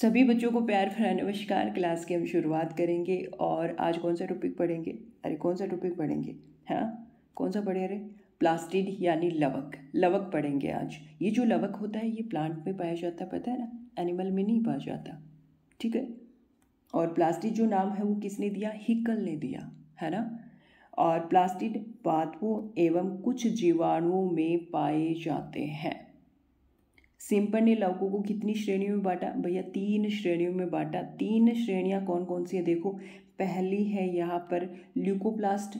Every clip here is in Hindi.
सभी बच्चों को प्यार भरा नमस्कार क्लास की हम शुरुआत करेंगे और आज कौन सा टॉपिक पढ़ेंगे अरे कौन सा टॉपिक पढ़ेंगे हाँ कौन सा पढ़े अरे प्लास्टिड यानी लवक लवक पढ़ेंगे आज ये जो लवक होता है ये प्लांट में पाया जाता है पता है ना एनिमल में नहीं पाया जाता ठीक है और प्लास्टिक जो नाम है वो किसने दिया हिकल ने दिया है ना और प्लास्टिड पादपों एवं कुछ जीवाणुओं में पाए जाते हैं सिंपल ने लवकों को कितनी श्रेणियों में बांटा भैया तीन श्रेणियों में बांटा तीन श्रेणियाँ कौन कौन सी है देखो पहली है यहाँ पर ल्यूकोप्लास्ट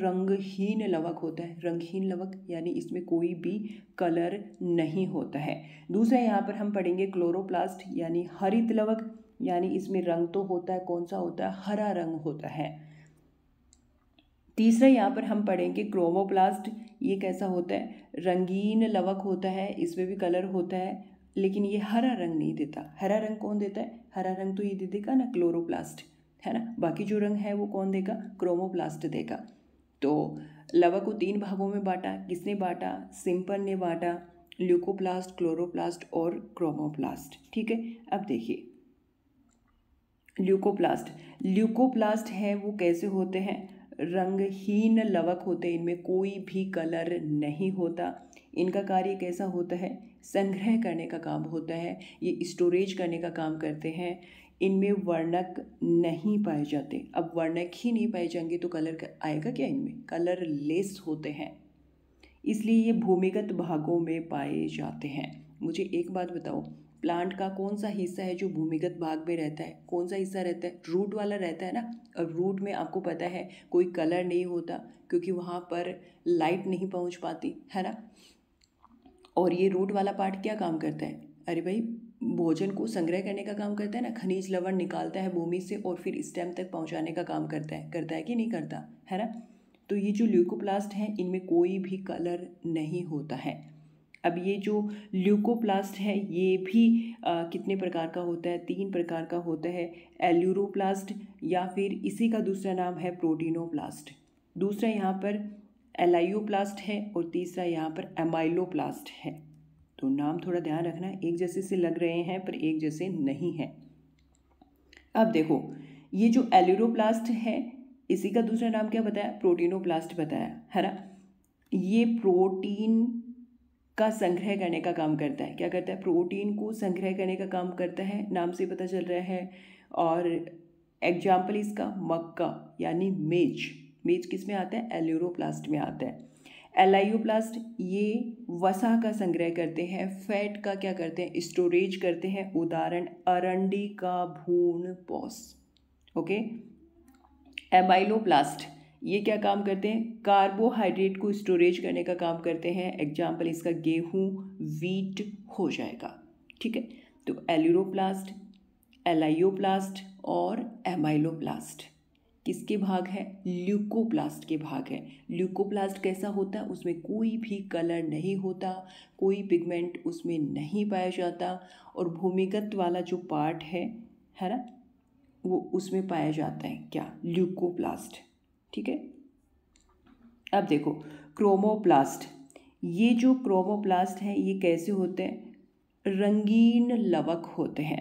रंगहीन लवक होता है रंगहीन लवक यानी इसमें कोई भी कलर नहीं होता है दूसरा यहाँ पर हम पढ़ेंगे क्लोरोप्लास्ट यानी हरित लवक यानी इसमें रंग तो होता है कौन सा होता है हरा रंग होता है तीसरा यहाँ पर हम पढ़ेंगे क्रोमोप्लास्ट ये कैसा होता है रंगीन लवक होता है इसमें भी कलर होता है लेकिन ये हरा रंग नहीं देता हरा रंग कौन देता है हरा रंग तो ये दे देगा ना क्लोरोप्लास्ट है ना बाकी जो रंग है वो कौन देगा क्रोमोप्लास्ट देगा तो लवक को तीन भागों में बांटा किसने बांटा सिंपल ने बांटा ल्यूकोप्लास्ट क्लोरोप्लास्ट और क्रोमोप्लास्ट ठीक है अब देखिए ल्यूकोप्लास्ट ल्यूकोप्लास्ट है वो कैसे होते हैं रंगहीन लवक होते इनमें कोई भी कलर नहीं होता इनका कार्य कैसा होता है संग्रह करने का काम होता है ये स्टोरेज करने का काम करते हैं इनमें वर्णक नहीं पाए जाते अब वर्णक ही नहीं पाए जाएंगे तो कलर आएगा क्या इनमें कलर लेस होते हैं इसलिए ये भूमिगत भागों में पाए जाते हैं मुझे एक बात बताओ प्लांट का कौन सा हिस्सा है जो भूमिगत भाग में रहता है कौन सा हिस्सा रहता है रूट वाला रहता है ना और रूट में आपको पता है कोई कलर नहीं होता क्योंकि वहाँ पर लाइट नहीं पहुँच पाती है ना और ये रूट वाला पार्ट क्या काम करता है अरे भाई भोजन को संग्रह करने का काम करता है ना खनिज लवण निकालता है भूमि से और फिर स्टेम तक पहुंचाने का काम करता है करता है कि नहीं करता है ना तो ये जो ल्यूकोप्लास्ट हैं इनमें कोई भी कलर नहीं होता है अब ये जो ल्यूकोप्लास्ट है ये भी आ, कितने प्रकार का होता है तीन प्रकार का होता है एल्यूरोप्लास्ट या फिर इसी का दूसरा नाम है प्रोटीनोप्लास्ट दूसरा यहाँ पर एलाइयोप्लास्ट है और तीसरा यहाँ पर एमाइलोप्लास्ट है तो नाम थोड़ा ध्यान रखना एक जैसे से लग रहे हैं पर एक जैसे नहीं है अब देखो ये जो एल्यूरोप्लास्ट है इसी का दूसरा नाम क्या बताया प्रोटीनोप्लास्ट बताया है ना ये प्रोटीन का संग्रह करने का काम करता है क्या करता है प्रोटीन को संग्रह करने का काम करता है नाम से पता चल रहा है और एग्जाम्पल इसका मक्का यानी मेज मेज किस में आता है एल्यूरोप्लास्ट में आता है एलाइयोप्लास्ट ये वसा का संग्रह करते हैं फैट का क्या करते हैं स्टोरेज करते हैं उदाहरण अरंडी का भून पॉस ओके एमाइलोप्लास्ट ये क्या काम करते हैं कार्बोहाइड्रेट को स्टोरेज करने का काम करते हैं एग्जाम्पल इसका गेहूँ वीट हो जाएगा ठीक है तो एल्यूरोप्लास्ट एलाइयोप्लास्ट और एमाइलोप्लास्ट किसके भाग है ल्यूकोप्लास्ट के भाग है ल्यूकोप्लास्ट कैसा होता है उसमें कोई भी कलर नहीं होता कोई पिगमेंट उसमें नहीं पाया जाता और भूमिगत वाला जो पार्ट है है ना वो उसमें पाया जाता है क्या ल्यूकोप्लास्ट ठीक है अब देखो क्रोमोप्लास्ट ये जो क्रोमोप्लास्ट हैं ये कैसे होते हैं रंगीन लवक होते हैं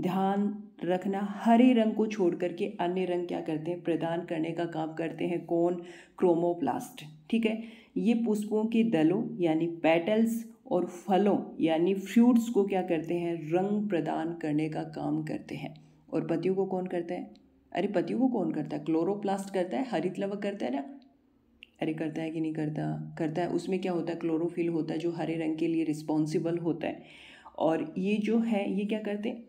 ध्यान रखना हरे रंग को छोड़ करके अन्य रंग क्या करते हैं प्रदान करने का काम करते हैं कौन क्रोमोप्लास्ट ठीक है ये पुष्पों के दलों यानी पेटल्स और फलों यानी फ्रूट्स को क्या करते हैं रंग प्रदान करने का काम करते हैं और पतियों को कौन करता है अरे पतियों को कौन करता है क्लोरोप्लास्ट करता है हरित लवक करता है ना अरे करता है कि नहीं करता करता है उसमें क्या होता है क्लोरोफिल होता है जो हरे रंग के लिए रिस्पॉन्सिबल होता है और ये जो है ये क्या करते हैं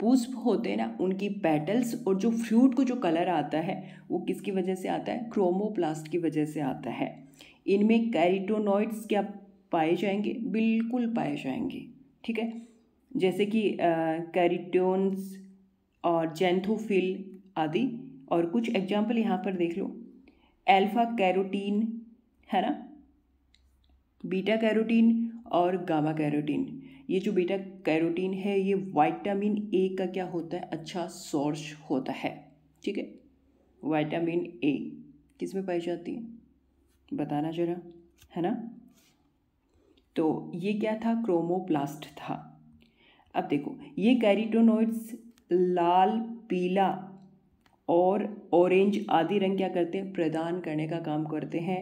पुष्प होते हैं ना उनकी पेटल्स और जो फ्रूट को जो कलर आता है वो किसकी वजह से आता है क्रोमोप्लास्ट की वजह से आता है इनमें कैरिटोनॉइड्स क्या पाए जाएंगे बिल्कुल पाए जाएंगे ठीक है जैसे कि कैरिटोन्स और जेंथोफिल आदि और कुछ एग्जाम्पल यहाँ पर देख लो एल्फ़ा कैरोटीन है ना बीटा कैरोटीन और गामा कैरोटीन ये जो बीटा कैरोटीन है ये वाइटामिन ए का क्या होता है अच्छा सोर्स होता है ठीक है वाइटामिन ए किस में पाई जाती है बताना जरा है ना तो ये क्या था क्रोमोप्लास्ट था अब देखो ये कैरिटोनोइड्स लाल पीला और ऑरेंज आदि रंग क्या करते हैं प्रदान करने का काम करते हैं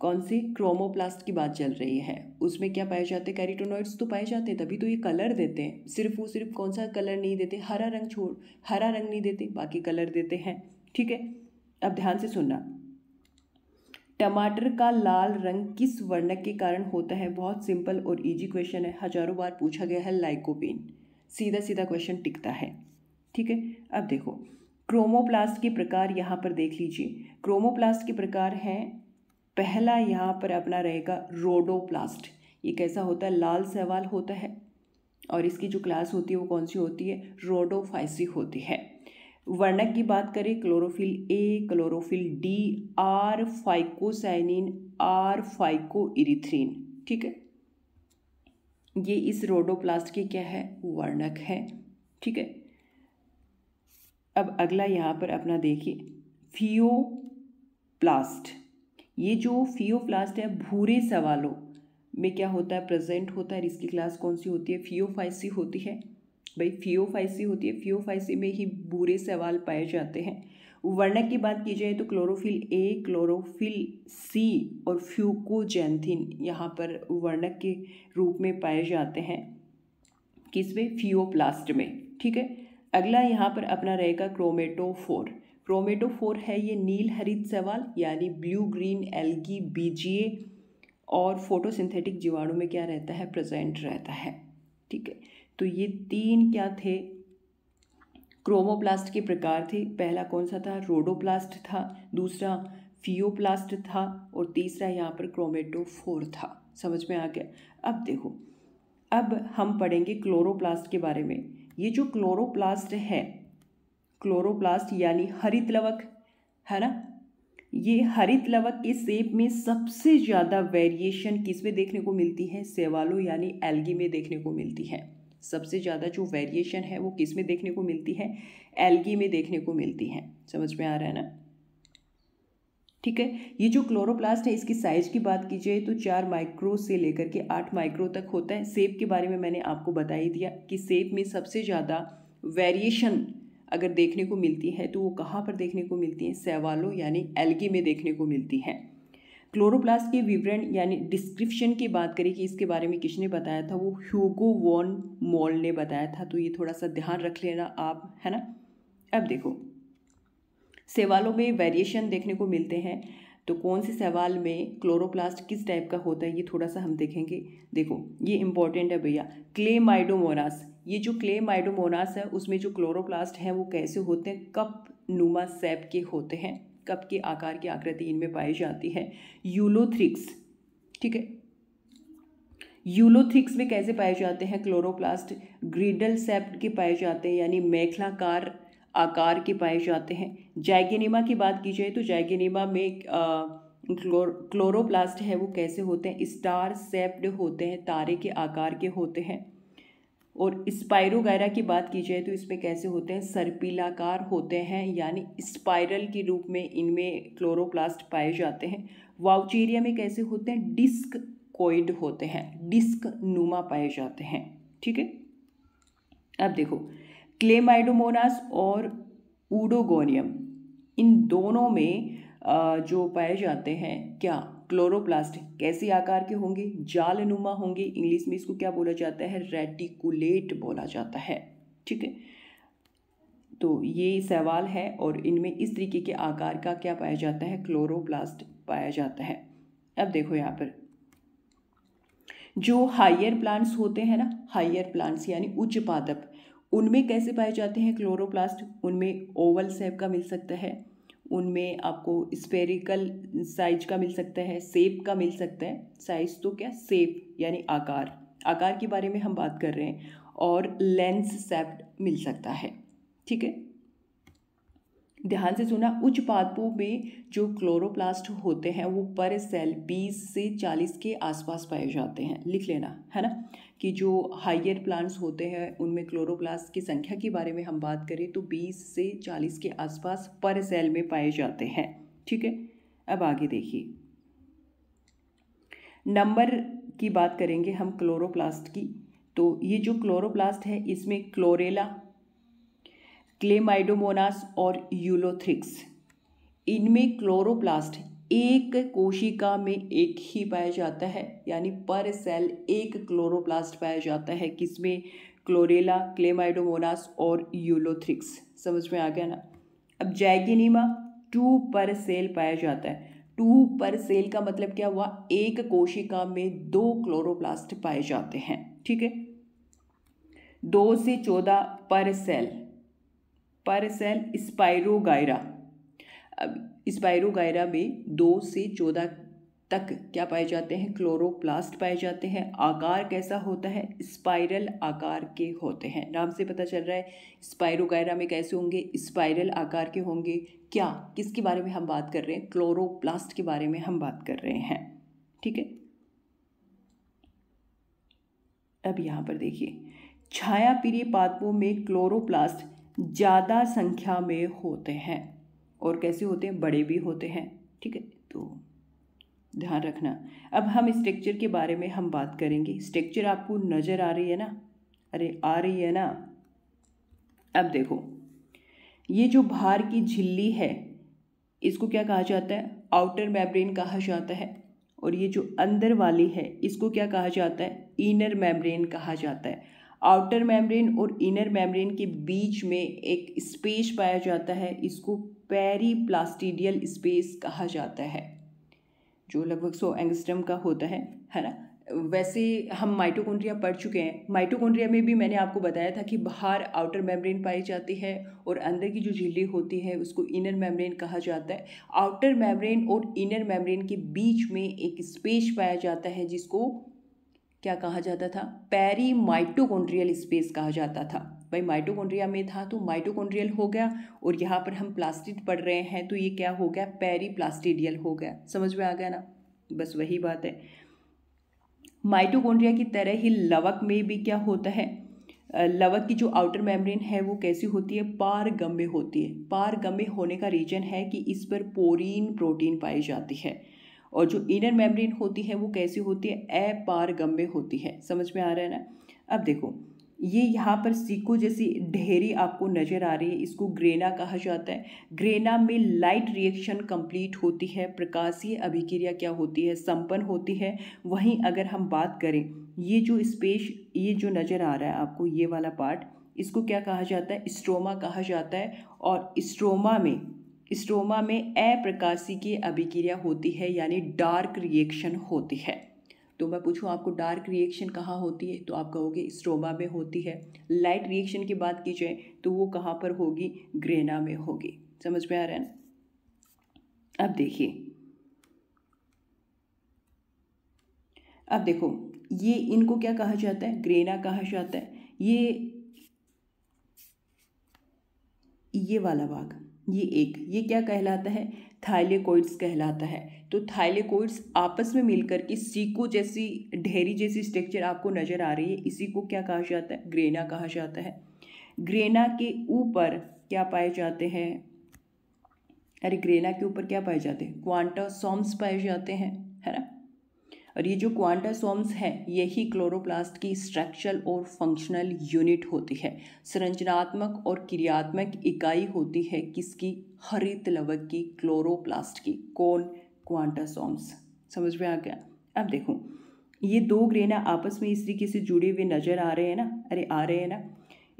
कौन सी क्रोमोप्लास्ट की बात चल रही है उसमें क्या पाए जाते हैं कैरिटोनॉइड्स तो पाए जाते हैं तभी तो ये कलर देते हैं सिर्फ वो सिर्फ कौन सा कलर नहीं देते हरा रंग छोड़ हरा रंग नहीं देते बाकी कलर देते हैं ठीक है अब ध्यान से सुनना टमाटर का लाल रंग किस वर्णक के कारण होता है बहुत सिंपल और इजी क्वेश्चन है हजारों बार पूछा गया है लाइकोपीन सीधा सीधा क्वेश्चन टिकता है ठीक है अब देखो क्रोमोप्लास्ट के प्रकार यहाँ पर देख लीजिए क्रोमोप्लास्ट के प्रकार हैं पहला यहाँ पर अपना रहेगा रोडोप्लास्ट ये कैसा होता है लाल सवाल होता है और इसकी जो क्लास होती है वो कौन सी होती है रोडोफाइसी होती है वर्णक की बात करें chlorophyll a chlorophyll d or phycocyanin or phycoerythrin ठीक है ये इस रोडोप्लास्ट के क्या है वर्णक है ठीक है अब अगला यहाँ पर अपना देखिए फियोप्लास्ट ये जो फियोप्लास्ट है भूरे सवालों में क्या होता है प्रेजेंट होता है इसकी क्लास कौन सी होती है फियोफाइसी होती है भाई फियोफाइसी होती है फियोफाइसी में ही भूरे सवाल पाए जाते हैं वर्णक की बात की जाए तो क्लोरोफिल ए क्लोरोफिल सी और फ्यूकोजेंथिन यहाँ पर वर्णक के रूप में पाए जाते हैं किस में फ्यूओप्लास्ट में ठीक है अगला यहाँ पर अपना रहेगा क्रोमेटोफोर क्रोमेटोफोर है ये नील हरित सवाल यानी ब्लू ग्रीन एल्गी बीजीए और फोटोसिंथेटिक जीवाणु में क्या रहता है प्रेजेंट रहता है ठीक है तो ये तीन क्या थे क्रोमोप्लास्ट के प्रकार थे पहला कौन सा था रोडोप्लास्ट था दूसरा फियोप्लास्ट था और तीसरा यहाँ पर क्रोमेटोफोर था समझ में आ गया अब देखो अब हम पढ़ेंगे क्लोरोप्लास्ट के बारे में ये जो क्लोरोप्लास्ट है क्लोरोप्लास्ट यानी हरित लवक है ना ये हरित लवक के सेप में सबसे ज़्यादा वेरिएशन किस में देखने को मिलती है सेवालो यानी एल्गी में देखने को मिलती है सबसे ज़्यादा जो वेरिएशन है वो किस में देखने को मिलती है एल्गी में देखने को मिलती है समझ में आ रहा है ना ठीक है ये जो क्लोरोप्लास्ट है इसकी साइज की बात की जाए तो चार माइक्रो से लेकर के आठ माइक्रो तक होता है सेब के बारे में मैंने आपको बता ही दिया कि सेब में सबसे ज़्यादा वेरिएशन अगर देखने को मिलती है तो वो कहाँ पर देखने को मिलती है सवालों यानी एल्गी में देखने को मिलती है क्लोरोप्लास्ट के विवरण यानी डिस्क्रिप्शन की बात करें कि इसके बारे में किसने बताया था वो ह्यूगो वॉन मॉल ने बताया था तो ये थोड़ा सा ध्यान रख लेना आप है ना अब देखो सवालों में वेरिएशन देखने को मिलते हैं तो कौन से सवाल में क्लोरोप्लास्ट किस टाइप का होता है ये थोड़ा सा हम देखेंगे देखो ये इंपॉर्टेंट है भैया क्ले माइडोमोनास ये जो क्ले माइडोमोनास है उसमें जो क्लोरोप्लास्ट है वो कैसे होते हैं कप नुमा सेप के होते हैं कप के आकार की आकृति इनमें पाई जाती है यूलोथ्रिक्स ठीक है यूलोथ्रिक्स में कैसे पाए जाते हैं क्लोरोप्लास्ट ग्रीडल सेप्ट के पाए जाते हैं यानी मेखलाकार आकार के पाए जाते हैं जैगेनिमा की बात की जाए तो जैगेनिमा में क्लोर क्लोरोप्लास्ट है वो कैसे होते हैं स्टार सेप्ड होते हैं तारे के आकार के होते हैं और स्पायरोगैरा की बात की जाए तो इसमें कैसे होते हैं सर्पीलाकार होते हैं यानी स्पायरल के रूप में इनमें क्लोरोप्लास्ट पाए जाते हैं वाउचेरिया में कैसे होते हैं डिस्क कोइड होते हैं डिस्क नुमा पाए जाते हैं ठीक है अब देखो क्लेमाइडोमोनास और ऊडोगोनियम इन दोनों में जो पाए जाते हैं क्या क्लोरोप्लास्ट कैसे आकार के होंगे जालनुमा होंगे इंग्लिश में इसको क्या बोला जाता है रेटिकुलेट बोला जाता है ठीक है तो ये सवाल है और इनमें इस तरीके के आकार का क्या पाया जाता है क्लोरोप्लास्ट पाया जाता है अब देखो यहाँ पर जो हायर प्लांट्स होते हैं ना हायर प्लांट्स यानी उच्च पादप उनमें कैसे पाए जाते हैं क्लोरोप्लास्ट उनमें ओवल सेप का मिल सकता है उनमें आपको स्पेरिकल साइज का मिल सकता है सेप का मिल सकता है साइज तो क्या सेप यानी आकार आकार के बारे में हम बात कर रहे हैं और लेंस सेप्ट मिल सकता है ठीक है ध्यान से सुना उच्च पादपों में जो क्लोरोप्लास्ट होते हैं वो पर सेल 20 से 40 के आसपास पाए जाते हैं लिख लेना है ना कि जो हाइयर प्लांट्स होते हैं उनमें क्लोरोप्लास्ट की संख्या के बारे में हम बात करें तो 20 से 40 के आसपास पर सेल में पाए जाते हैं ठीक है अब आगे देखिए नंबर की बात करेंगे हम क्लोरोप्लास्ट की तो ये जो क्लोरोप्लास्ट है इसमें क्लोरेला क्लेमाइडोमोनास और यूलोथ्रिक्स इनमें क्लोरोप्लास्ट एक कोशिका में एक ही पाया जाता है यानी पर सेल एक क्लोरोप्लास्ट पाया जाता है किसमें क्लोरेला क्लेमाइडोमोनास और यूलोथ्रिक्स समझ में आ गया ना अब जैगिनीमा टू पर सेल पाया जाता है टू पर सेल का मतलब क्या हुआ एक कोशिका में दो क्लोरोप्लास्ट पाए जाते हैं ठीक है दो से चौदह पर सेल पर सेल स्पाइरोगायरा अब स्पायरोगायरा में दो से चौदह तक क्या पाए जाते हैं क्लोरोप्लास्ट पाए जाते हैं आकार कैसा होता है स्पाइरल आकार के होते हैं नाम से पता चल रहा है स्पायरोगायरा में कैसे होंगे स्पाइरल आकार के होंगे क्या किसके बारे में हम बात कर रहे हैं क्लोरोप्लास्ट के बारे में हम बात कर रहे हैं ठीक है अब यहाँ पर देखिए छाया प्रिय पादपों में क्लोरोप्लास्ट ज़्यादा संख्या में होते हैं और कैसे होते हैं बड़े भी होते हैं ठीक है तो ध्यान रखना अब हम स्ट्रक्चर के बारे में हम बात करेंगे स्ट्रक्चर आपको नज़र आ रही है ना अरे आ रही है ना अब देखो ये जो बाहर की झिल्ली है इसको क्या कहा जाता है आउटर मैब्रेन कहा जाता है और ये जो अंदर वाली है इसको क्या कहा जाता है इनर मेम्ब्रेन कहा जाता है आउटर मैम्ब्रेन और इनर मैम्ब्रेन के बीच में एक स्पेस पाया जाता है इसको पेरीप्लास्टिडियल स्पेस कहा जाता है जो लगभग सौ एंगस्ट्रम का होता है है ना वैसे हम माइटोकॉन्ड्रिया पढ़ चुके हैं माइटोकॉन्ड्रिया में भी मैंने आपको बताया था कि बाहर आउटर मेम्ब्रेन पाई जाती है और अंदर की जो झिल्ली होती है उसको इनर मेम्ब्रेन कहा जाता है आउटर मेम्ब्रेन और इनर मेम्ब्रेन के बीच में एक स्पेस पाया जाता है जिसको क्या कहा जाता था पैरी माइटोकॉन्ड्रियल स्पेस कहा जाता था भाई माइटोकॉन्ड्रिया में था तो माइटोकॉन्ड्रियल हो गया और यहाँ पर हम प्लास्टिड पढ़ रहे हैं तो ये क्या हो गया पेरी प्लास्टिडियल हो गया समझ में आ गया ना बस वही बात है माइटोकॉन्ड्रिया की तरह ही लवक में भी क्या होता है लवक की जो आउटर मेम्ब्रेन है वो कैसी होती है पारगम्य होती है पारगम्य होने का रीजन है कि इस पर पोरिन प्रोटीन पाई जाती है और जो इनर मेम्ब्रेन होती है वो कैसी होती है अपारगम्य होती है समझ में आ रहा है ना अब देखो ये यहाँ पर सीको जैसी ढेरी आपको नज़र आ रही है इसको ग्रेना कहा जाता है ग्रेना में लाइट रिएक्शन कंप्लीट होती है प्रकाशीय अभिक्रिया क्या होती है संपन्न होती है वहीं अगर हम बात करें ये जो स्पेश ये जो नज़र आ रहा है आपको ये वाला पार्ट इसको क्या कहा जाता है स्ट्रोमा कहा जाता है और स्ट्रोमा में स्ट्रोमा में अप्रकाशी की अभिक्रिया होती है यानी डार्क रिएक्शन होती है तो मैं पूछूं आपको डार्क रिएक्शन कहाँ होती है तो आप कहोगे स्ट्रोमा में होती है लाइट रिएक्शन की बात की जाए तो वो कहाँ पर होगी ग्रेना में होगी समझ में आ रहा है अब देखिए अब देखो ये इनको क्या कहा जाता है ग्रेना कहा जाता है ये ये वाला भाग ये एक ये क्या कहलाता है थाइलेकोइड्स कहलाता है तो थाइलेकोइड्स आपस में मिलकर के सीको जैसी ढेरी जैसी स्ट्रक्चर आपको नज़र आ रही है इसी को क्या कहा जाता है ग्रेना कहा जाता है ग्रेना के ऊपर क्या पाए जाते हैं अरे ग्रेना के ऊपर क्या पाए जाते हैं क्वांटासोम्स पाए जाते हैं है ना और ये जो क्वांटासोम्स हैं यही क्लोरोप्लास्ट की स्ट्रक्चरल और फंक्शनल यूनिट होती है संरचनात्मक और क्रियात्मक इकाई होती है किसकी हरित लवक की क्लोरोप्लास्ट की कौन क्वांटासॉम्स समझ में आ गया अब देखो ये दो ग्रेन आपस में इस तरीके से जुड़े हुए नज़र आ रहे हैं ना अरे आ रहे हैं ना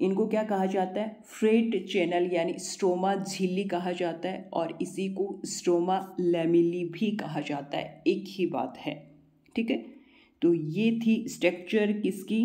इनको क्या कहा जाता है फ्रेट चैनल यानी स्ट्रोमा झिल्ली कहा जाता है और इसी को स्ट्रोमा लेमिली भी कहा जाता है एक ही बात है ठीक है तो ये थी स्ट्रक्चर किसकी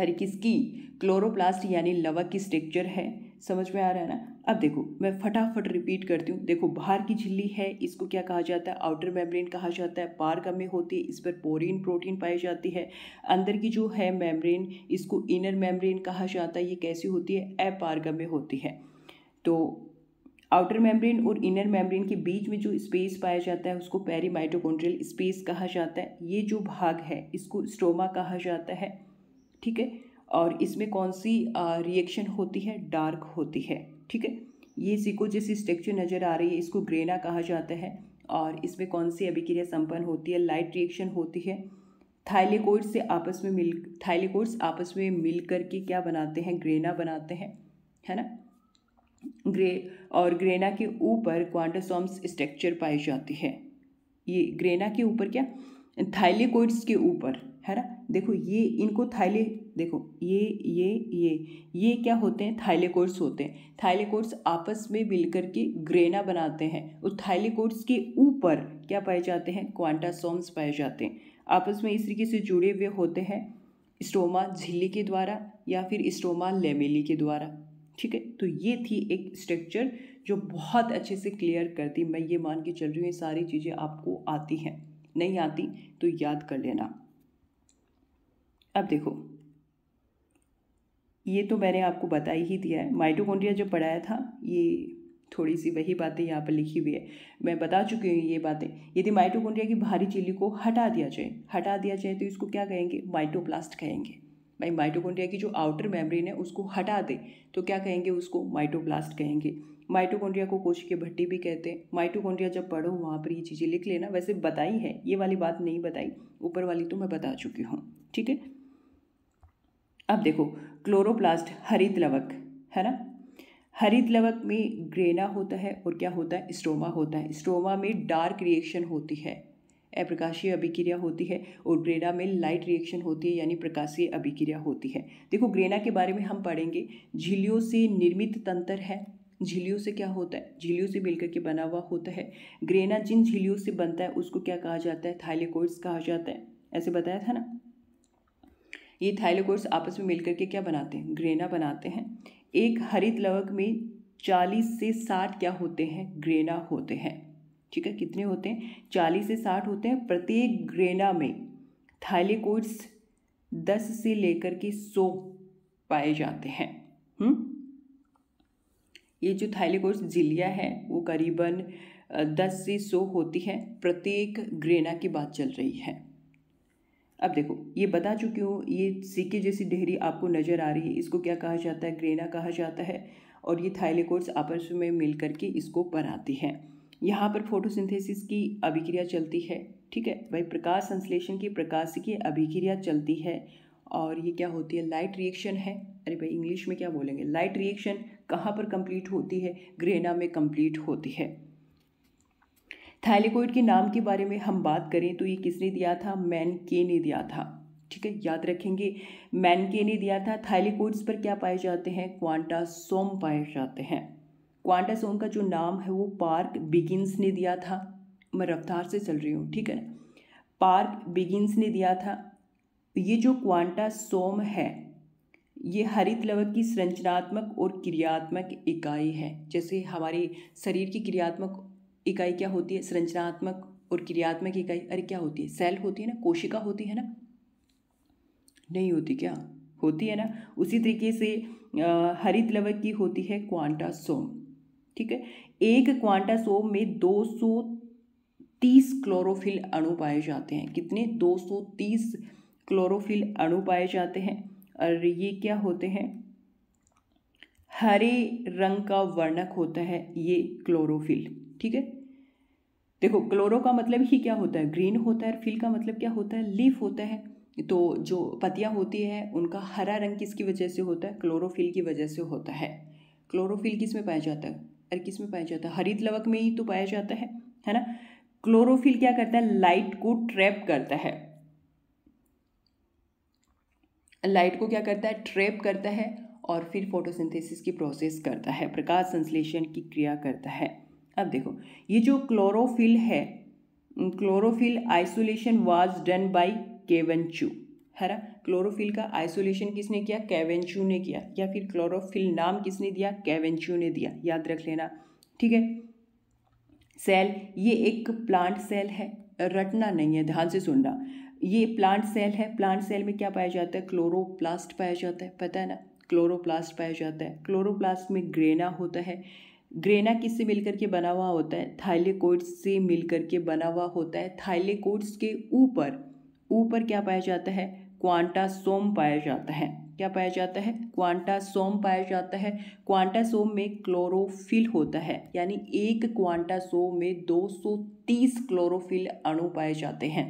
अरे किसकी क्लोरोप्लास्ट यानी लवा की स्ट्रक्चर है समझ में आ रहा है ना अब देखो मैं फटाफट रिपीट करती हूँ देखो बाहर की झिल्ली है इसको क्या कहा जाता है आउटर मेम्ब्रेन कहा जाता है पार में होती है इस पर पोरिन प्रोटीन पाई जाती है अंदर की जो है मेम्ब्रेन इसको इनर मेम्ब्रेन कहा जाता है ये कैसी होती है अपार्क में होती है तो आउटर मेम्ब्रेन और इनर मेम्ब्रेन के बीच में जो स्पेस पाया जाता है उसको पेरीमाइटोकॉन्ड्रियल स्पेस कहा जाता है ये जो भाग है इसको स्टोमा कहा जाता है ठीक है और इसमें कौन सी रिएक्शन होती है डार्क होती है ठीक है ये सीको जैसी स्ट्रक्चर नज़र आ रही है इसको ग्रेना कहा जाता है और इसमें कौन सी अभिक्रिया संपन्न होती है लाइट रिएक्शन होती है थाइलेकोड्स से आपस में मिल थाइलेकोड्स आपस में मिल करके क्या बनाते हैं ग्रेना बनाते हैं है ना ग्रे और ग्रेना के ऊपर क्वांटासॉम्स स्ट्रक्चर पाई जाती है ये ग्रेना के ऊपर क्या थाइलेकोइड्स के ऊपर है ना देखो ये इनको थाइले देखो ये ये ये ये क्या होते हैं थाइलेकोड्स होते हैं थाइलेकोड्स आपस में मिलकर के ग्रेना बनाते हैं और थाइलेकोड्स के ऊपर क्या पाए जाते हैं क्वांटासोम्स पाए जाते हैं आपस में इस तरीके से जुड़े हुए होते हैं स्टोमा झिल्ली के द्वारा या फिर स्टोमा लेमेली के द्वारा ठीक है तो ये थी एक स्ट्रक्चर जो बहुत अच्छे से क्लियर करती मैं ये मान के चल रही हूँ ये सारी चीज़ें आपको आती हैं नहीं आती तो याद कर लेना अब देखो ये तो मैंने आपको बता ही दिया है माइटोकॉन्ड्रिया जो पढ़ाया था ये थोड़ी सी वही बातें यहाँ पर लिखी हुई है मैं बता चुकी हूँ ये बातें यदि माइटोकॉन्ड्रिया की भारी चीली को हटा दिया जाए हटा दिया जाए तो इसको क्या कहेंगे माइटोप्लास्ट कहेंगे भाई माइटोकॉन्ड्रिया की जो आउटर मेम्ब्रेन है उसको हटा दे तो क्या कहेंगे उसको माइटोप्लास्ट कहेंगे माइटोकॉन्ड्रिया को कोश की भट्टी भी कहते हैं माइटोकॉन्ड्रिया जब पढ़ो वहाँ पर ये चीज़ें लिख लेना वैसे बताई है ये वाली बात नहीं बताई ऊपर वाली तो मैं बता चुकी हूँ ठीक है अब देखो क्लोरोप्लास्ट हरित लवक है ना हरित लवक में ग्रेना होता है और क्या होता है स्ट्रोमा होता है स्ट्रोमा में डार्क रिएक्शन होती है अप्रकाशीय अभिक्रिया होती है और ग्रेना में लाइट रिएक्शन होती है यानी प्रकाशीय अभिक्रिया होती है देखो ग्रेना के बारे में हम पढ़ेंगे झिलियों से निर्मित तंत्र है झीलियों से क्या होता है झीलियों से मिलकर के बना हुआ होता है ग्रेना जिन झीलियों से बनता है उसको क्या कहा जाता है थाइलेकोइड्स कहा जाता है ऐसे बताया था ना ये थाइलोकोर्स आपस में मिलकर के क्या बनाते हैं ग्रेना बनाते हैं एक हरित लवक में चालीस से साठ क्या होते हैं ग्रेना होते हैं ठीक है कितने होते हैं चालीस से साठ होते हैं प्रत्येक ग्रेना में थाइलेकोड्स दस से लेकर के सौ पाए जाते हैं हुँ? हम्म? ये जो थाइलेकोड्स जिलिया है वो करीबन दस से सौ होती है प्रत्येक ग्रेना की बात चल रही है अब देखो ये बता चुकी हूँ ये सीके जैसी डेहरी आपको नज़र आ रही है इसको क्या कहा जाता है ग्रेना कहा जाता है और ये थाइलेकोड्स आपस में मिल करके इसको बनाती हैं यहाँ पर फोटोसिंथेसिस की अभिक्रिया चलती है ठीक है भाई प्रकाश संश्लेषण की प्रकाश की अभिक्रिया चलती है और ये क्या होती है लाइट रिएक्शन है अरे भाई इंग्लिश में क्या बोलेंगे लाइट रिएक्शन कहाँ पर कंप्लीट होती है ग्रेना में कंप्लीट होती है थैलीकोइड के नाम के बारे में हम बात करें तो ये किसने दिया था मैन के ने दिया था ठीक है याद रखेंगे मैन के ने दिया था थैलीकोइड्स पर क्या पाए जाते हैं क्वांटासोम पाए जाते हैं क्वांटासोम का जो नाम है वो पार्क बिगिंस ने दिया था मैं रफ्तार से चल रही हूँ ठीक है ना पार्क बिगिंस ने दिया था ये जो क्वांटासोम है ये हरित लवक की संरचनात्मक और क्रियात्मक इकाई है जैसे हमारे शरीर की क्रियात्मक इकाई क्या होती है संरचनात्मक और क्रियात्मक इकाई अरे क्या होती है सेल होती है ना कोशिका होती है ना नहीं होती क्या होती है ना उसी तरीके से हरित लवक की होती है क्वांटासोम ठीक है एक क्वांटासोम में 230 क्लोरोफिल अणु पाए जाते हैं कितने 230 क्लोरोफिल अणु पाए जाते हैं और ये क्या होते हैं हरे रंग का वर्णक होता है ये क्लोरोफिल ठीक है देखो क्लोरो का मतलब ही क्या होता है ग्रीन होता है फिल का मतलब क्या होता है लीफ होता है तो जो पतियाँ होती है उनका हरा रंग किसकी वजह से होता है क्लोरोफिल की वजह से होता है क्लोरोफिल किस में पाया जाता है अरे किस में पाया जाता है हरित लवक में ही तो पाया जाता है है ना क्लोरोफिल क्या करता है लाइट को ट्रैप करता है लाइट को क्या करता है ट्रैप करता है और फिर फोटोसिंथेसिस की प्रोसेस करता है प्रकाश संश्लेषण की क्रिया करता है अब देखो ये जो क्लोरोफिल है chlorophyll isolation was done by Caventou है ना क्लोरोफिल का आइसोलेशन किसने किया केवेंचू ने किया या फिर क्लोरोफिल नाम किसने दिया केवेंचू ने दिया याद रख लेना ठीक है सेल ये एक प्लांट सेल है रटना नहीं है ध्यान से सुनना ये प्लांट सेल है प्लांट सेल में क्या पाया जाता है क्लोरोप्लास्ट पाया जाता है पता है ना क्लोरोप्लास्ट पाया जाता है क्लोरोप्लास्ट में ग्रेना होता है ग्रेना किससे मिलकर के बना हुआ होता है थाइलेकोड्स से मिलकर के बना हुआ होता है थाइलेकोड्स के ऊपर ऊपर क्या पाया जाता है क्वांटासोम पाया जाता है क्या पाया जाता है क्वांटासोम पाया जाता है क्वांटासोम में क्लोरोफिल होता है यानी एक क्वांटासोम में 230 क्लोरोफिल अणु पाए जाते हैं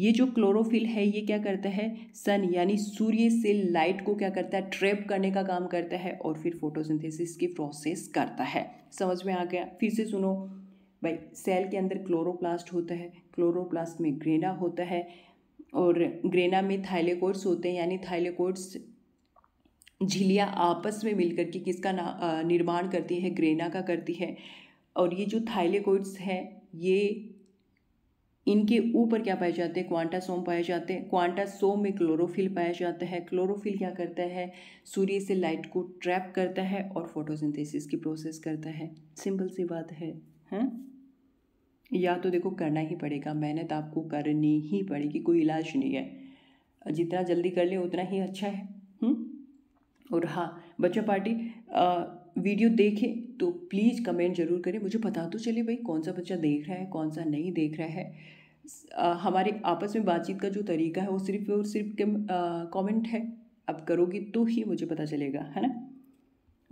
ये जो क्लोरोफिल है ये क्या करता है सन यानी सूर्य से लाइट को क्या करता है ट्रैप करने का काम करता है और फिर फोटोसिंथेसिस की प्रोसेस करता है समझ में आ गया फिर से सुनो भाई सेल के अंदर क्लोरोप्लास्ट होता है क्लोरोप्लास्ट में ग्रेना होता है और ग्रेना में थाइलेकोड्स होते हैं यानी थाइलेकोड्स झिलिया आपस में मिलकर के किसका निर्माण करती है ग्रेना का करती है और ये जो थाइलेकोड्स हैं ये इनके ऊपर क्या पाए जाते हैं क्वांटासोम पाए जाते हैं क्वांटासोम में क्लोरोफिल पाया जाता है क्लोरोफिल क्या करता है सूर्य से लाइट को ट्रैप करता है और फोटोसिंथेसिस की प्रोसेस करता है सिंपल सी बात है हैं हाँ? या तो देखो करना ही पड़ेगा मेहनत आपको करनी ही पड़ेगी कोई इलाज नहीं है जितना जल्दी कर ले उतना ही अच्छा है हुँ? हम्म? और हाँ बच्चा पार्टी आ, वीडियो देखें तो प्लीज़ कमेंट जरूर करें मुझे पता तो चले भाई कौन सा बच्चा देख रहा है कौन सा नहीं देख रहा है हमारे आपस में बातचीत का जो तरीका है वो सिर्फ और सिर्फ के कमेंट है अब करोगे तो ही मुझे पता चलेगा है ना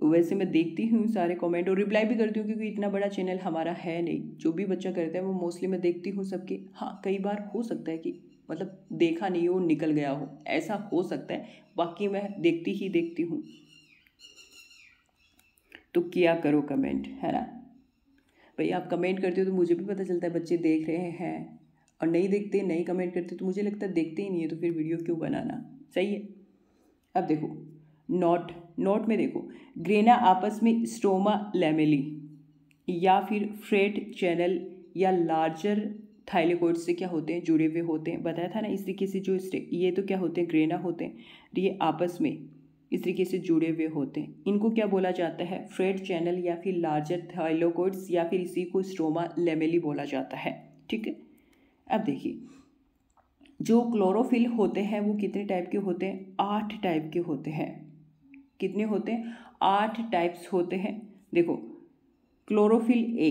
वैसे मैं देखती हूँ सारे कमेंट और रिप्लाई भी करती हूँ क्योंकि इतना बड़ा चैनल हमारा है नहीं जो भी बच्चा करता है वो मोस्टली मैं देखती हूँ सबके हाँ कई बार हो सकता है कि मतलब देखा नहीं हो निकल गया हो ऐसा हो सकता है बाकी मैं देखती ही देखती हूँ तो किया करो कमेंट है ना भाई आप कमेंट करते हो तो मुझे भी पता चलता है बच्चे देख रहे हैं और नहीं देखते नहीं कमेंट करते तो मुझे लगता है देखते ही नहीं है तो फिर वीडियो क्यों बनाना सही है अब देखो नोट नोट में देखो ग्रेना आपस में स्ट्रोमा लेमेली या फिर फ्रेट चैनल या लार्जर थाइलेकोड से क्या होते हैं जुड़े हुए होते हैं बताया था ना इस तरीके से जो ये तो क्या होते हैं ग्रेना होते हैं तो ये आपस में इस तरीके से जुड़े हुए होते हैं इनको क्या बोला जाता है फ्रेट चैनल या फिर लार्जर थाइलोकोड्स या फिर इसी को स्ट्रोमा लेमेली बोला जाता है ठीक है अब देखिए जो क्लोरोफिल होते हैं वो कितने टाइप के होते हैं आठ टाइप के होते हैं कितने होते हैं आठ टाइप्स होते हैं देखो क्लोरोफिल ए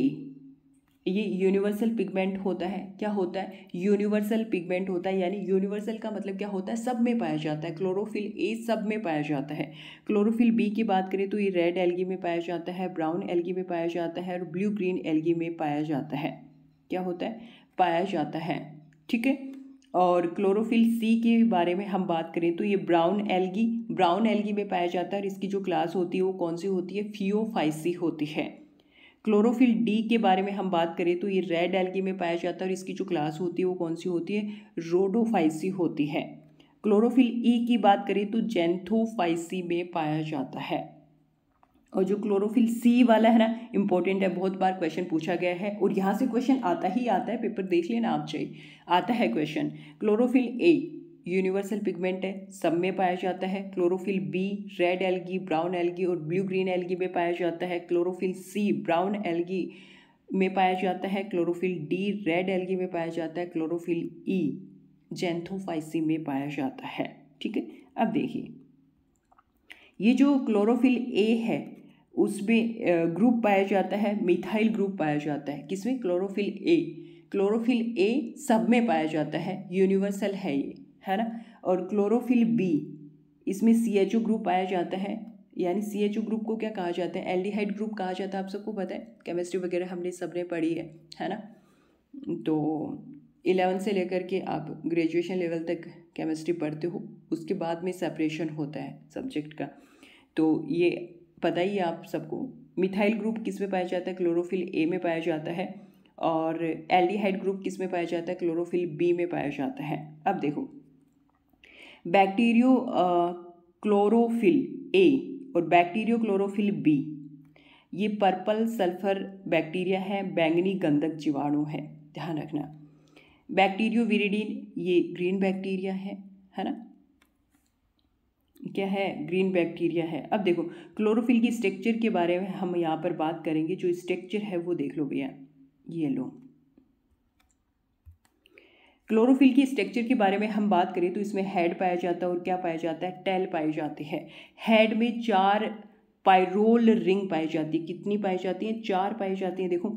ये यूनिवर्सल पिगमेंट होता है क्या होता है यूनिवर्सल पिगमेंट होता है यानी यूनिवर्सल का मतलब क्या होता है सब में पाया जाता है क्लोरोफिल ए सब में पाया जाता है क्लोरोफिल बी की बात करें तो ये रेड एलगी में पाया जाता है ब्राउन एलगी में पाया जाता है और ब्लू ग्रीन एलगी में पाया जाता है क्या होता है पाया जाता है ठीक है और क्लोरोफिल सी के बारे में हम बात करें तो ये ब्राउन एल्गी ब्राउन एल्गी में पाया जाता है और इसकी जो क्लास होती है वो कौन सी होती है फियोफाइसी होती है क्लोरोफिल डी के बारे में हम बात करें तो ये रेड एल्गी में पाया जाता है और इसकी जो क्लास होती है वो कौन सी होती है रोडोफाइसी होती है क्लोरोफिल ई e की बात करें तो जेंथोफाइसी में पाया जाता है और जो क्लोरोफिल सी वाला है ना इंपॉर्टेंट है बहुत बार क्वेश्चन पूछा गया है और यहाँ से क्वेश्चन आता ही आता है पेपर देख लेना आप चाहिए आता है question chlorophyll a universal pigment है सब में पाया जाता है chlorophyll b red algae brown algae और ब्लू ग्रीन एलगी में पाया जाता है क्लोरोफिल सी ब्राउन एलगी में पाया जाता है क्लोरोफिल डी रेड एलगी में पाया जाता है क्लोरोफिल ई जेंथोफाइसी में पाया जाता है ठीक है अब देखिए ये जो क्लोरोफिल ए है उसमें ग्रुप पाया जाता है मिथाइल ग्रुप पाया जाता है किसमें क्लोरोफिल ए क्लोरोफिल ए सब में पाया जाता है यूनिवर्सल है ये है ना और क्लोरोफिल बी इसमें सी एच ओ ग्रुप पाया जाता है यानी सी एच ओ ग्रुप को क्या कहा जाता है एल्डिहाइड ग्रुप कहा जाता है आप सबको पता है केमिस्ट्री वगैरह हमने सब ने पढ़ी है है ना तो इलेवन से लेकर के आप ग्रेजुएशन लेवल तक केमिस्ट्री पढ़ते हो उसके बाद में सेपरेशन होता है सब्जेक्ट का तो ये पता ही है आप सबको मिथाइल ग्रुप किस में पाया जाता है क्लोरोफिल ए में पाया जाता है और एल्डिहाइड ग्रुप किस में पाया जाता है क्लोरोफिल बी में पाया जाता है अब देखो बैक्टीरियो क्लोरोफिल ए और बैक्टीरियो क्लोरोफिल बी ये पर्पल सल्फर बैक्टीरिया है बैंगनी गंधक जीवाणु है ध्यान रखना बैक्टीरियो विरिडीन ये ग्रीन बैक्टीरिया है है ना क्या है ग्रीन बैक्टीरिया है अब देखो क्लोरोफिल की स्ट्रक्चर के बारे में हम यहाँ पर बात करेंगे जो स्ट्रक्चर है वो देख लो भैया ये लो क्लोरोफिल की स्ट्रक्चर के बारे में हम बात करें तो इसमें हेड पाया जाता है और क्या पाया जाता है टेल पाए जाते हैं हेड में चार पायरोल रिंग पाई जाती है कितनी पाई जाती है चार पाई जाती है देखो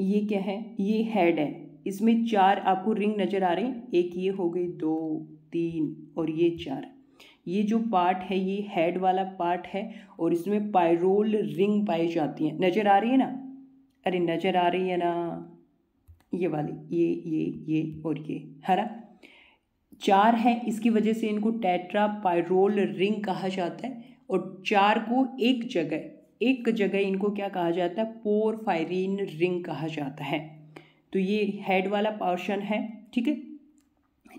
ये क्या है ये हेड है इसमें चार आपको रिंग नज़र आ रही हैं एक ये हो गई दो तीन और ये चार ये जो पार्ट है ये हेड वाला पार्ट है और इसमें पायरोल रिंग पाई जाती है नज़र आ रही है ना अरे नज़र आ रही है ना ये वाली ये ये ये और ये है ना चार है इसकी वजह से इनको टेट्रा पायरोल रिंग कहा जाता है और चार को एक जगह एक जगह इनको क्या कहा जाता है पोर फायरिन रिंग कहा जाता है तो ये हेड वाला पोर्शन है ठीक है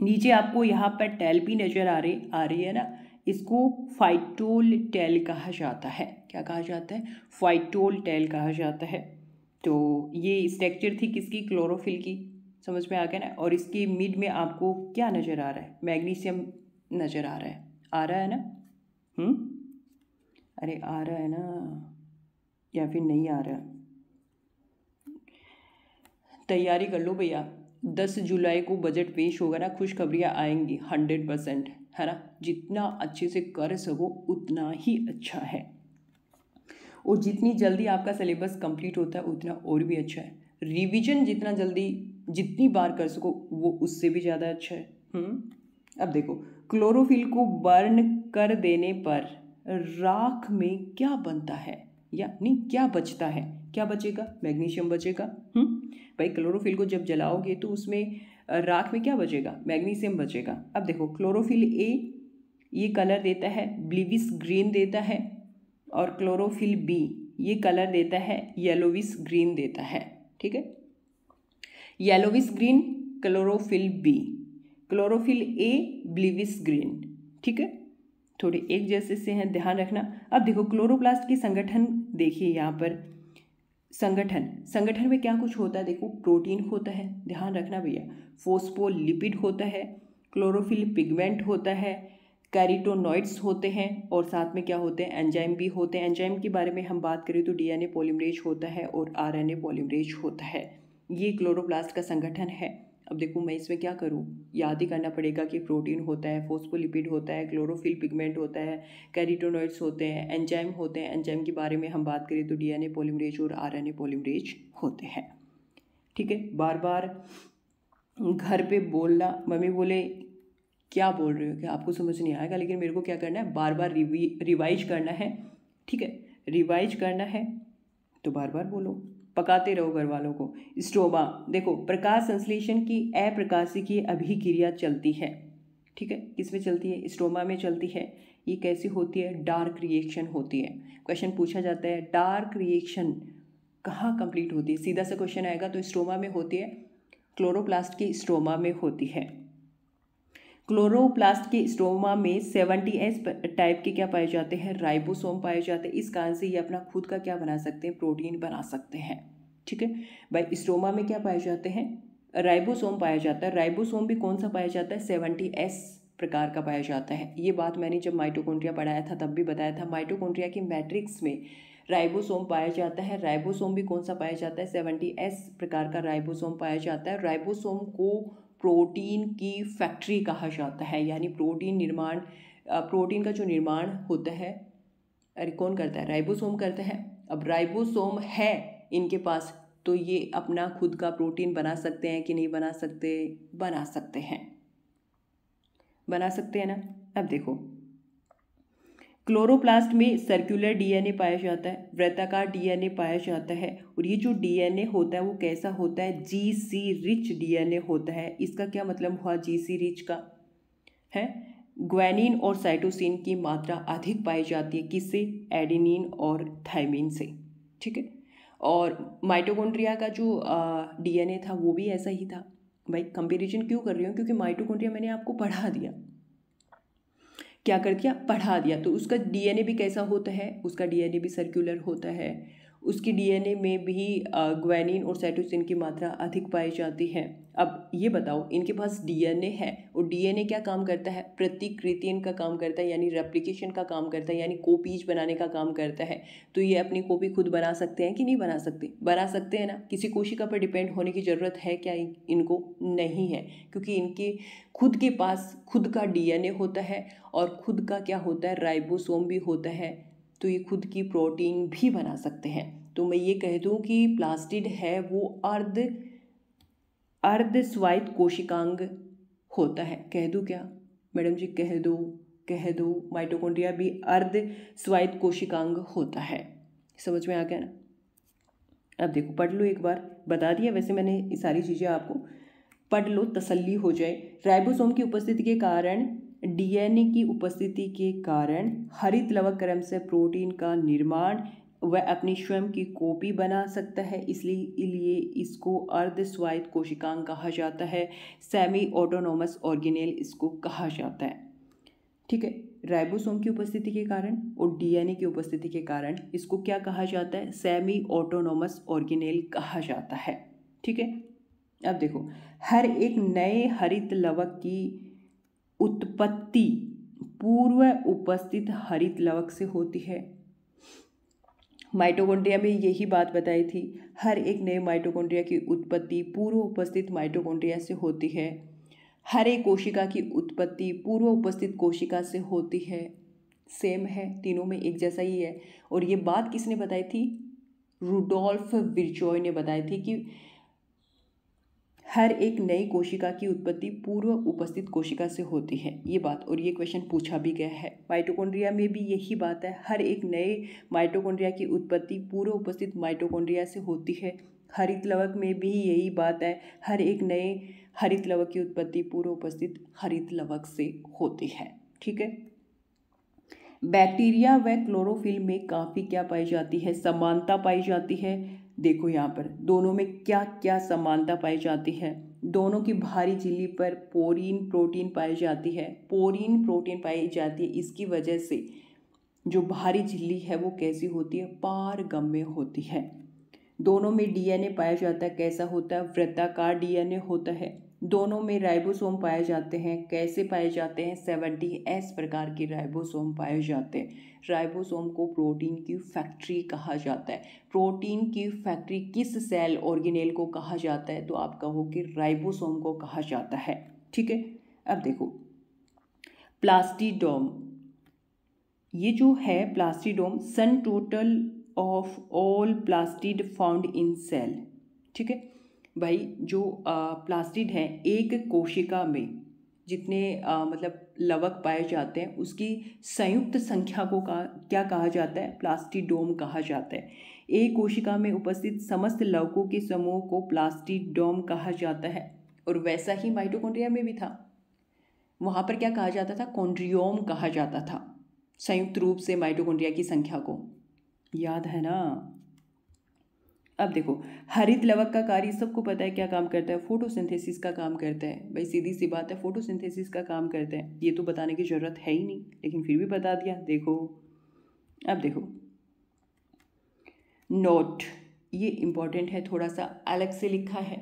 नीचे आपको यहाँ पर टेल भी नज़र आ रही आ रही है ना इसको फाइटोल टेल कहा जाता है क्या कहा जाता है फाइटोल टेल कहा जाता है तो ये स्ट्रक्चर थी किसकी क्लोरोफिल की समझ में आ गया ना और इसके मिड में आपको क्या नज़र आ रहा है मैग्नीशियम नज़र आ रहा है आ रहा है ना हम्म अरे आ रहा है ना या फिर नहीं आ रहा तैयारी कर लो भैया दस जुलाई को बजट पेश होगा ना खुशखबरियाँ आएंगी हंड्रेड परसेंट है ना जितना अच्छे से कर सको उतना ही अच्छा है और जितनी जल्दी आपका सिलेबस कंप्लीट होता है उतना और भी अच्छा है रिवीजन जितना जल्दी जितनी बार कर सको वो उससे भी ज़्यादा अच्छा है हुँ? हम्म? अब देखो क्लोरोफिल को बर्न कर देने पर राख में क्या बनता है यानी क्या बचता है क्या बचेगा मैग्नीशियम बचेगा हुँ? हम्म। भाई क्लोरोफिल को जब जलाओगे तो उसमें राख में क्या बचेगा मैग्नीशियम बचेगा अब देखो क्लोरोफिल ए ये कलर देता है ब्लिविस ग्रीन देता है और क्लोरोफिल बी ये कलर देता है येलोविस ग्रीन देता है ठीक है yellowish green chlorophyll b chlorophyll a bluish green ठीक है थोड़े एक जैसे से हैं ध्यान रखना अब देखो क्लोरोप्लास्ट की संगठन देखिए यहाँ पर संगठन संगठन में क्या कुछ होता है देखो प्रोटीन होता है ध्यान रखना भैया फोस्पोलिपिड होता है क्लोरोफिल पिगमेंट होता है कैरिटोनॉइड्स होते हैं और साथ में क्या होते हैं एंजाइम भी होते हैं एंजाइम के बारे में हम बात करें तो डीएनए पॉलीमरेज होता है और आरएनए पॉलीमरेज होता है ये क्लोरोप्लास्ट का संगठन है अब देखो मैं इसमें क्या करूँ याद ही करना पड़ेगा कि प्रोटीन होता है फोस्फोलिपिड होता है क्लोरोफिल पिगमेंट होता है कैरिटोनॉइड्स होते हैं एंजाइम होते हैं एंजाइम के बारे में हम बात करें तो डीएनए पॉलीमरेज और आरएनए पॉलीमरेज होते हैं ठीक है बार बार घर पे बोलना मम्मी बोले क्या बोल रहे हो क्या आपको समझ नहीं आएगा लेकिन मेरे को क्या करना है बार बार रिवाइज करना है ठीक है रिवाइज करना है तो बार बार बोलो पकाते रहो घर वालों को स्टोमा देखो प्रकाश संश्लेषण की की अभिक्रिया चलती है ठीक है किसमें चलती है स्टोमा में चलती है ये कैसी होती है डार्क रिएक्शन होती है क्वेश्चन पूछा जाता है डार्क रिएक्शन कहाँ कंप्लीट होती है सीधा सा क्वेश्चन आएगा तो स्टोमा में होती है क्लोरोप्लास्ट की स्टोमा में होती है क्लोरोप्लास्ट के स्टोमा में सेवेंटी एस टाइप के क्या पाए जाते हैं राइबोसोम पाए जाते हैं इस कारण से ये अपना खुद का क्या बना सकते हैं प्रोटीन बना सकते हैं ठीक है भाई स्टोमा में क्या पाए जाते हैं राइबोसोम पाया जाता है राइबोसोम भी कौन सा पाया जाता है सेवेंटी एस प्रकार का पाया जाता है ये बात मैंने जब माइटोकोन्ट्रिया पढ़ाया था तब भी बताया था माइटोकोन्ट्रिया की मैट्रिक्स में राइबोसोम पाया जाता है राइबोसोम भी कौन सा पाया जाता है सेवेंटी एस प्रकार का राइबोसोम पाया जाता है राइबोसोम को प्रोटीन की फैक्ट्री कहा जाता है यानी प्रोटीन निर्माण प्रोटीन का जो निर्माण होता है अरे कौन करता है राइबोसोम करता है अब राइबोसोम है इनके पास तो ये अपना खुद का प्रोटीन बना सकते हैं कि नहीं बना सकते बना सकते हैं बना सकते हैं ना अब देखो क्लोरोप्लास्ट में सर्कुलर डीएनए पाया जाता है वृत्ताकार डीएनए पाया जाता है और ये जो डीएनए होता है वो कैसा होता है जी सी रिच डीएनए होता है इसका क्या मतलब हुआ जी सी रिच का है ग्वेनिन और साइटोसिन की मात्रा अधिक पाई जाती है किससे एडिनिन और थाइमिन से ठीक है और माइटोकॉन्ड्रिया का जो डीएनए था वो भी ऐसा ही था भाई कंपेरिजन क्यों कर रही हूँ क्योंकि माइटोकॉन्ड्रिया मैंने आपको पढ़ा दिया क्या कर दिया पढ़ा दिया तो उसका डीएनए भी कैसा होता है उसका डीएनए भी सर्कुलर होता है उसकी डीएनए में भी ग्वेनिन और सेटोसिन की मात्रा अधिक पाई जाती है अब ये बताओ इनके पास डीएनए है और डीएनए क्या काम करता है प्रतिकृति इनका काम करता है यानी रेप्लिकेशन का काम करता है यानी कॉपीज बनाने का काम करता है तो ये अपनी कॉपी खुद बना सकते हैं कि नहीं बना सकते बना सकते हैं ना किसी कोशिका पर डिपेंड होने की ज़रूरत है क्या इनको नहीं है क्योंकि इनके खुद के पास खुद का डी होता है और खुद का क्या होता है राइबोसोम भी होता है तो ये खुद की प्रोटीन भी बना सकते हैं तो मैं ये कह दूँ कि प्लास्टिड है वो अर्ध अर्ध स्वायत्त कोशिकांग होता है कह दो क्या मैडम जी कह दो कह दो माइटोकॉन्ड्रिया भी अर्ध स्वायत्त कोशिकांग होता है समझ में आ गया ना अब देखो पढ़ लो एक बार बता दिया वैसे मैंने ये सारी चीज़ें आपको पढ़ लो तसल्ली हो जाए राइबोसोम की उपस्थिति के कारण डीएनए की उपस्थिति के कारण हरित लवक क्रम से प्रोटीन का निर्माण वह अपनी स्वयं की कॉपी बना सकता है इसलिए इसको अर्ध स्वायत्त कोशिकांग कहा जाता है सेमी ऑटोनोमस ऑर्गेनेल इसको कहा जाता है ठीक है राइबोसोम की उपस्थिति के कारण और डीएनए की उपस्थिति के कारण इसको क्या कहा जाता है सेमी ऑटोनोमस ऑर्गेनेल कहा जाता है ठीक है अब देखो हर एक नए हरित लवक की उत्पत्ति पूर्व उपस्थित हरित लवक से होती है माइटोकॉन्ड्रिया में यही बात बताई थी हर एक नए माइटोकॉन्ड्रिया की उत्पत्ति पूर्व उपस्थित माइटोकॉन्ड्रिया से होती है हर एक कोशिका की उत्पत्ति पूर्व उपस्थित कोशिका से होती है सेम है तीनों में एक जैसा ही है और ये बात किसने बताई थी रूडोल्फ विरचॉय ने बताई थी कि हर एक नई कोशिका की उत्पत्ति पूर्व उपस्थित कोशिका से होती है ये बात और ये क्वेश्चन पूछा भी गया है माइटोकॉन्ड्रिया में भी यही बात है हर एक नए माइटोकॉन्ड्रिया की उत्पत्ति पूर्व उपस्थित माइटोकॉन्ड्रिया से होती है हरित लवक में भी यही बात है हर एक नए हरित लवक की उत्पत्ति पूर्व उपस्थित हरित लवक से होती है ठीक है बैक्टीरिया व क्लोरोफिल में काफ़ी क्या पाई जाती है समानता पाई जाती है देखो यहाँ पर दोनों में क्या क्या समानता पाई जाती है दोनों की भारी झिल्ली पर पोरीन प्रोटीन पाई जाती है पोरीन प्रोटीन पाई जाती है इसकी वजह से जो भारी झिल्ली है वो कैसी होती है पारगम्य होती है दोनों में डीएनए पाया जाता है कैसा होता है वृत्ताकार डीएनए होता है दोनों में राइबोसोम पाए जाते हैं कैसे पाए जाते हैं सेवेंटी एस प्रकार के राइबोसोम पाए जाते हैं राइबोसोम को प्रोटीन की फैक्ट्री कहा जाता है प्रोटीन की फैक्ट्री किस सेल ऑर्गेनेल को कहा जाता है तो आप कहो कि राइबोसोम को कहा जाता है ठीक है अब देखो प्लास्टिडोम ये जो है plastidome sum total of all plastid found in cell ठीक है भाई जो प्लास्टिड है एक कोशिका में जितने आ, मतलब लवक पाए जाते हैं उसकी संयुक्त संख्या को कहा क्या कहा जाता है प्लास्टिडोम कहा जाता है एक कोशिका में उपस्थित समस्त लवकों के समूह को प्लास्टिडोम कहा जाता है और वैसा ही माइटोकॉन्ड्रिया में भी था वहाँ पर क्या कहा जाता था कॉन्ड्रियोम कहा जाता था संयुक्त रूप से माइटोकॉन्ड्रिया की संख्या को याद है ना अब देखो हरित लवक का कार्य सबको पता है क्या काम करता है फोटोसिंथेसिस का काम करता है भाई सीधी सी बात है फोटोसिंथेसिस का काम करता है ये तो बताने की ज़रूरत है ही नहीं लेकिन फिर भी बता दिया देखो अब देखो नोट ये इम्पॉर्टेंट है थोड़ा सा अलग से लिखा है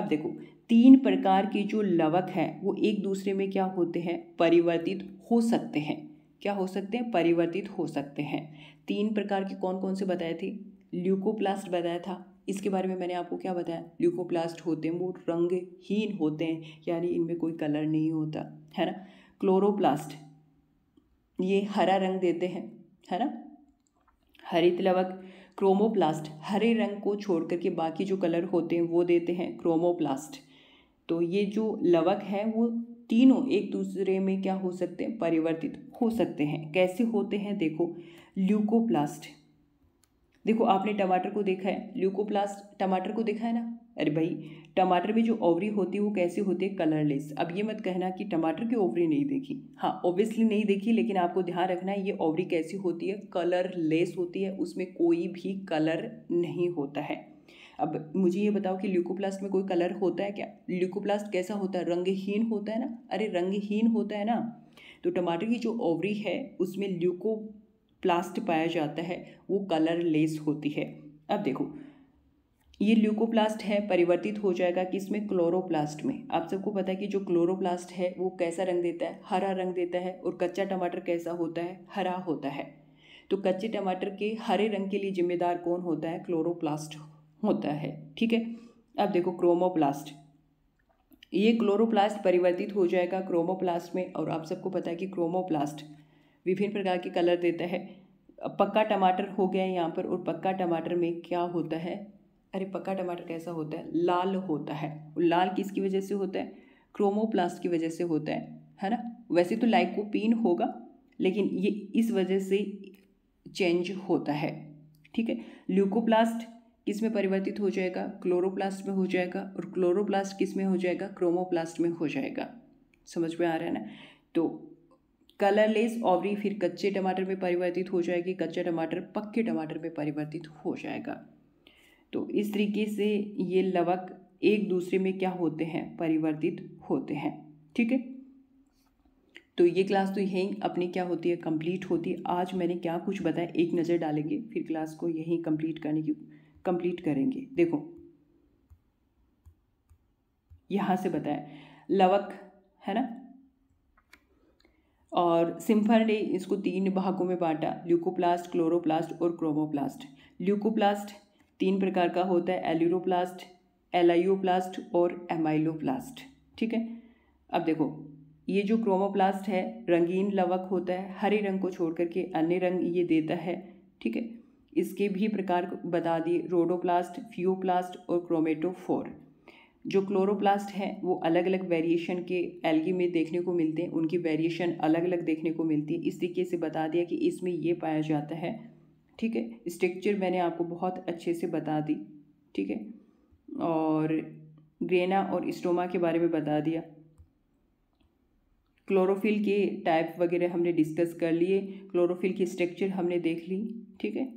अब देखो तीन प्रकार के जो लवक है वो एक दूसरे में क्या होते हैं परिवर्तित हो सकते हैं क्या हो सकते हैं परिवर्तित हो सकते हैं तीन प्रकार के कौन कौन से बताए थे ल्यूकोप्लास्ट बताया था इसके बारे में मैंने आपको क्या बताया ल्यूकोप्लास्ट होते हैं वो रंगहीन होते हैं यानी इनमें कोई कलर नहीं होता है ना क्लोरोप्लास्ट ये हरा रंग देते हैं है ना हरित लवक क्रोमोप्लास्ट हरे रंग को छोड़ के बाकी जो कलर होते हैं वो देते हैं क्रोमोप्लास्ट तो ये जो लवक है वो तीनों एक दूसरे में क्या हो सकते हैं परिवर्तित हो सकते हैं कैसे होते हैं देखो ल्यूकोप्लास्ट देखो आपने टमाटर को देखा है ल्यूकोप्लास्ट टमाटर को देखा है ना अरे भाई टमाटर में जो ओवरी होती है वो कैसे होती है कलरलेस अब ये मत कहना कि टमाटर की ओवरी नहीं देखी हाँ ऑब्वियसली नहीं देखी लेकिन आपको ध्यान रखना है ये ओवरी कैसी होती है कलरलेस होती है उसमें कोई भी कलर नहीं होता है अब मुझे ये बताओ कि ल्यूकोप्लास्ट में कोई कलर होता है क्या ल्यूकोप्लास्ट कैसा होता है रंगहीन होता है ना अरे रंगहीन होता है ना तो टमाटर की जो ओवरी है उसमें ल्यूको प्लास्ट पाया जाता है वो कलर लेस होती है अब देखो ये ल्यूकोप्लास्ट है परिवर्तित हो जाएगा कि इसमें क्लोरोप्लास्ट में आप सबको पता है कि जो क्लोरोप्लास्ट है वो कैसा रंग देता है हरा रंग देता है और कच्चा टमाटर कैसा होता है हरा होता है तो कच्चे टमाटर के हरे रंग के लिए जिम्मेदार कौन होता है क्लोरोप्लास्ट होता है ठीक है अब देखो क्रोमोप्लास्ट ये क्लोरोप्लास्ट परिवर्तित हो जाएगा क्रोमोप्लास्ट में और आप सबको पता है कि क्रोमोप्लास्ट विभिन्न प्रकार के कलर देता है पक्का टमाटर हो गया है यहाँ पर और पक्का टमाटर में क्या होता है अरे पक्का टमाटर कैसा होता है लाल होता है और लाल किसकी वजह से होता है क्रोमोप्लास्ट की वजह से होता है है ना वैसे तो लाइकोपीन होगा लेकिन ये इस वजह से चेंज होता है ठीक है ल्यूकोप्लास्ट किस में परिवर्तित हो जाएगा क्लोरोप्लास्ट में हो जाएगा और क्लोरोप्लास्ट किस में हो जाएगा क्रोमोप्लास्ट में हो जाएगा समझ में आ रहा है ना तो कलरलेस ऑवरी फिर कच्चे टमाटर में परिवर्तित हो जाएगी कच्चा टमाटर पक्के टमाटर में परिवर्तित हो जाएगा तो इस तरीके से ये लवक एक दूसरे में क्या होते हैं परिवर्तित होते हैं ठीक है तो ये क्लास तो यहीं अपनी क्या होती है कंप्लीट होती है आज मैंने क्या कुछ बताया एक नज़र डालेंगे फिर क्लास को यहीं कंप्लीट करने की कंप्लीट करेंगे देखो यहाँ से बताया लवक है ना और सिम्फर ने इसको तीन भागों में बांटा ल्यूकोप्लास्ट क्लोरोप्लास्ट और क्रोमोप्लास्ट ल्यूकोप्लास्ट तीन प्रकार का होता है एल्यूरोप्लास्ट एलाइयोप्लास्ट और एमाइलोप्लास्ट ठीक है अब देखो ये जो क्रोमोप्लास्ट है रंगीन लवक होता है हरे रंग को छोड़ करके अन्य रंग ये देता है ठीक है इसके भी प्रकार बता दिए रोडोप्लास्ट फ्यूप्लास्ट और क्रोमेटोफोर जो क्लोरोप्लास्ट है वो अलग अलग वेरिएशन के एल्गी में देखने को मिलते हैं उनकी वेरिएशन अलग अलग देखने को मिलती है इस तरीके से बता दिया कि इसमें ये पाया जाता है ठीक है स्ट्रक्चर मैंने आपको बहुत अच्छे से बता दी ठीक है और ग्रेना और इस्टोमा के बारे में बता दिया क्लोरोफिल के टाइप वगैरह हमने डिस्कस कर लिए क्लोरोफिल की स्ट्रक्चर हमने देख ली ठीक है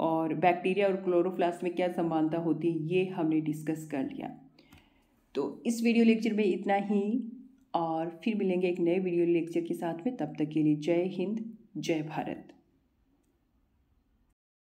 और बैक्टीरिया और क्लोरोप्लास्ट में क्या समानता होती है ये हमने डिस्कस कर लिया तो इस वीडियो लेक्चर में इतना ही और फिर मिलेंगे एक नए वीडियो लेक्चर के साथ में तब तक के लिए जय हिंद जय भारत